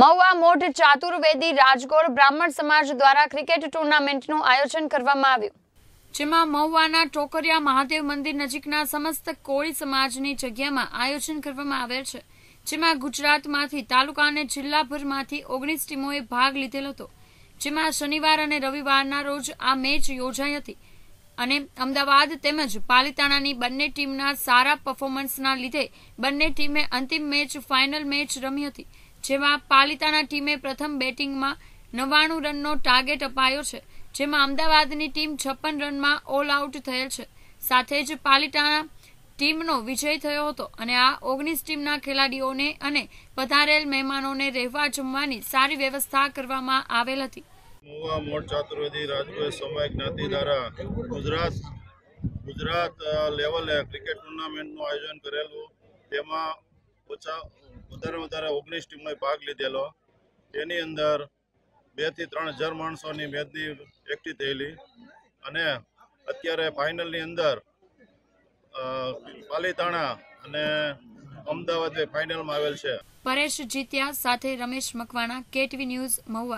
મહુવા મોઢ ચાતુર્વેદી રાજગોર બ્રાહ્મણ સમાજ દ્વારા ક્રિકેટ ટુર્નામેન્ટનું આયોજન કરવામાં આવ્યું જેમાં મહુવાના ટોકરિયા મહાદેવ મંદિર નજીકના સમસ્ત કોળી સમાજની જગ્યામાં આયોજન કરવામાં આવેલ છે જેમાં ગુજરાતમાંથી તાલુકા અને જિલ્લાભરમાંથી ઓગણીસ ટીમોએ ભાગ લીધેલો હતો જેમાં શનિવાર અને રવિવારના રોજ આ મેચ યોજાઈ હતી અને અમદાવાદ તેમજ પાલિતાણાની બંને ટીમના સારા પરફોર્મન્સના લીધે બંને ટીમે અંતિમ મેચ ફાઇનલ મેચ રમી હતી જેમાં પાલિતાના ટીમે પ્રથમ બેટિંગમાં નવ્વાણું રનનો ટાર્ગેટ અપાયો છે જેમાં અમદાવાદની ટીમ છપ્પન રનમાં ઓલ આઉટ થયેલ છે સાથે જ પાલિતાના ટીમનો વિજય થયો હતો અને આ ઓગણીસ ટીમના ખેલાડીઓને અને પધારેલ મહેમાનોને રહેવા જમવાની સારી વ્યવસ્થા કરવામાં આવેલ હતી ગુજરાત લેવલે ક્રિકેટ ટુર્નામેન્ટનું આયોજન કરેલું તેમાં ઓછા વધારે વધારે ઓગણીસ ટીમોએ ભાગ લીધેલો તેની અંદર બે થી ત્રણ હજાર માણસોની મેદની એકઠી થયેલી અને અત્યારે ફાઇનલની અંદર પાલીતાણા અને અમદાવાદ ફાઇનલમાં આવેલ છે પરેશ જીત્યા સાથે રમેશ મકવાણા કેટવી ન્યૂઝ મહુવા